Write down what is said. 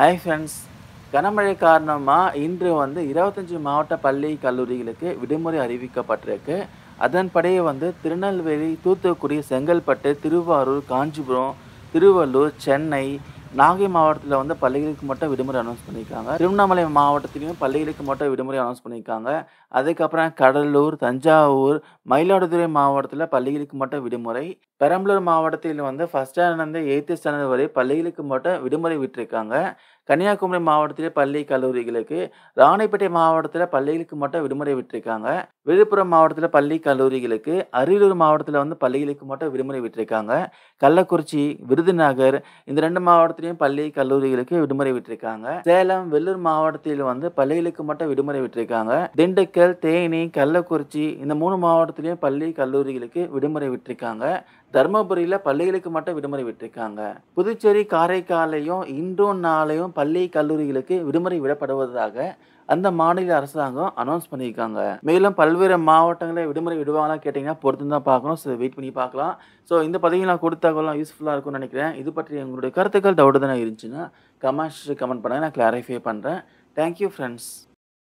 hi friends கனமழை காரணமாக இன்று வந்து இருபத்தஞ்சி மாவட்ட பள்ளி கல்லூரிகளுக்கு விடுமுறை அறிவிக்கப்பட்டிருக்கு அதன்படியே வந்து திருநெல்வேலி தூத்துக்குடி செங்கல்பட்டு திருவாரூர் காஞ்சிபுரம் திருவள்ளூர் சென்னை நாகை மாவட்டத்தில் வந்து பள்ளிகளுக்கு மட்டும் விடுமுறை அனௌன்ஸ் பண்ணியிருக்காங்க திருவண்ணாமலை மாவட்டத்திலையும் பள்ளிகளுக்கு மட்டும் விடுமுறை அனௌன்ஸ் பண்ணியிருக்காங்க அதுக்கப்புறம் கடலூர் தஞ்சாவூர் மயிலாடுதுறை மாவட்டத்தில் பள்ளிகளுக்கு மட்டும் விடுமுறை பெரம்பலூர் மாவட்டத்தில் வந்து ஃபஸ்ட் ஸ்டாண்டர்ட் எயித்து ஸ்டாண்டர்ட் வரை பள்ளிகளுக்கு மட்டும் விடுமுறை விட்டுருக்காங்க கன்னியாகுமரி மாவட்டத்திலே பள்ளி கல்லூரிகளுக்கு ராணிப்பேட்டை மாவட்டத்தில் பள்ளிகளுக்கு மட்டும் விடுமுறை விட்டுருக்காங்க விழுப்புரம் மாவட்டத்தில் பள்ளி கல்லூரிகளுக்கு அரியலூர் மாவட்டத்தில் வந்து பள்ளிகளுக்கு மட்டும் விடுமுறை விட்டுருக்காங்க கள்ளக்குறிச்சி விருதுநகர் இந்த ரெண்டு மாவட்டத்திலையும் பள்ளி கல்லூரிகளுக்கு விடுமுறை விட்டுருக்காங்க சேலம் வெள்ளூர் மாவட்டத்தில் வந்து பள்ளிகளுக்கு மட்டும் விடுமுறை விட்டுருக்காங்க திண்டுக்கல் தேனி கள்ளக்குறிச்சி இந்த மூணு மாவட்டத்திலையும் பள்ளி கல்லூரிகளுக்கு விடுமுறை விட்டுருக்காங்க தருமபுரியில் பள்ளிகளுக்கு மட்டும் விடுமுறை விட்டுருக்காங்க புதுச்சேரி காரைக்காலையும் இன்றும் நாளையும் பள்ளி கல்லூரிகளுக்கு விடுமுறை விடப்படுவதாக அந்த மாநில அரசாங்கம் அனௌன்ஸ் பண்ணியிருக்காங்க மேலும் பல்வேறு மாவட்டங்களில் விடுமுறை விடுவாங்களாம் கேட்டிங்கன்னா பொறுத்து தான் பார்க்கணும் ஸோ வெயிட் பண்ணி பார்க்கலாம் ஸோ இந்த பதவியில் நான் கொடுத்த தகவலாம் யூஸ்ஃபுல்லாக இருக்கும்னு நினைக்கிறேன் இது பற்றி உங்களுடைய கருத்துக்கள் டவுட் தானே இருந்துச்சுன்னா கமெண்ட்ஸ் கமெண்ட் பண்ணுங்கள் நான் கிளாரிஃபை பண்ணுறேன் தேங்க்யூ ஃப்ரெண்ட்ஸ்